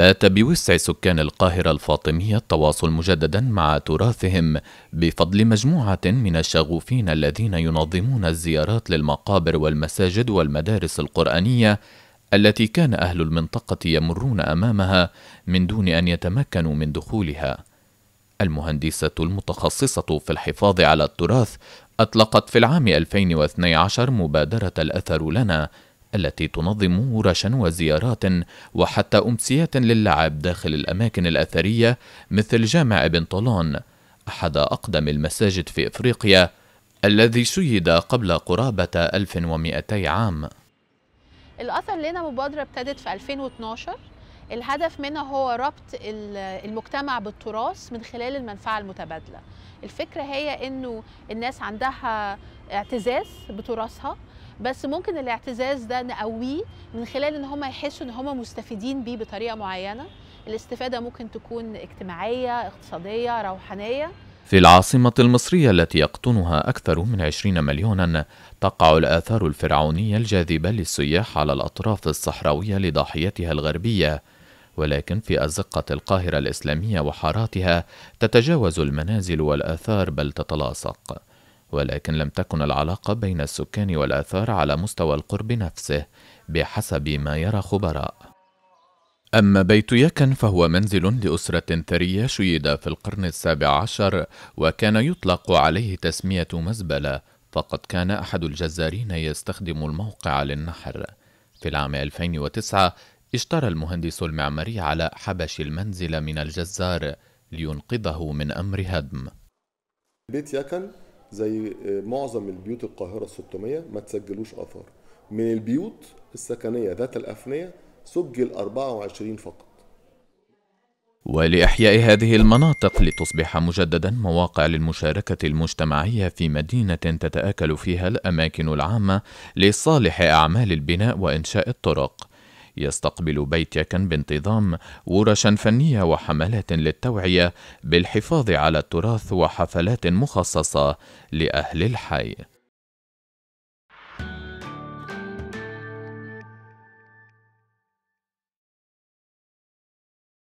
بات بوسع سكان القاهرة الفاطمية التواصل مجددا مع تراثهم بفضل مجموعة من الشغوفين الذين ينظمون الزيارات للمقابر والمساجد والمدارس القرآنية التي كان أهل المنطقة يمرون أمامها من دون أن يتمكنوا من دخولها. المهندسة المتخصصة في الحفاظ على التراث أطلقت في العام 2012 مبادرة الأثر لنا التي تنظم ورشا وزيارات وحتى أمسيات للعب داخل الأماكن الأثرية مثل جامع ابن طولون أحد أقدم المساجد في إفريقيا الذي شيد قبل قرابة 1200 عام الأثر لنا مبادرة ابتدت في 2012 الهدف منها هو ربط المجتمع بالتراث من خلال المنفعة المتبادلة الفكرة هي أنه الناس عندها اعتزاز بتراثها بس ممكن الاعتزاز ده نقويه من خلال ان هم يحسوا ان هم مستفيدين بيه بطريقه معينه الاستفاده ممكن تكون اجتماعيه اقتصاديه روحانيه في العاصمة المصرية التي يقطنها أكثر من 20 مليونا تقع الآثار الفرعونية الجاذبة للسياح على الأطراف الصحراوية لضاحيتها الغربية ولكن في أزقة القاهرة الإسلامية وحاراتها تتجاوز المنازل والآثار بل تتلاصق ولكن لم تكن العلاقة بين السكان والآثار على مستوى القرب نفسه بحسب ما يرى خبراء أما بيت يكن فهو منزل لأسرة ثرية شيد في القرن السابع عشر وكان يطلق عليه تسمية مزبلة فقد كان أحد الجزارين يستخدم الموقع للنحر في العام 2009 اشترى المهندس المعماري على حبش المنزل من الجزار لينقذه من أمر هدم بيت يكن زي آه، معظم البيوت القاهرة 600 ما تسجلوش آثار من البيوت السكنية ذات الأفنية سجل 24 فقط ولإحياء هذه المناطق لتصبح مجددا مواقع للمشاركة المجتمعية في مدينة تتآكل فيها الأماكن العامة لصالح أعمال البناء وإنشاء الطرق يستقبل يكن بانتظام ورشا فنية وحملات للتوعية بالحفاظ على التراث وحفلات مخصصة لأهل الحي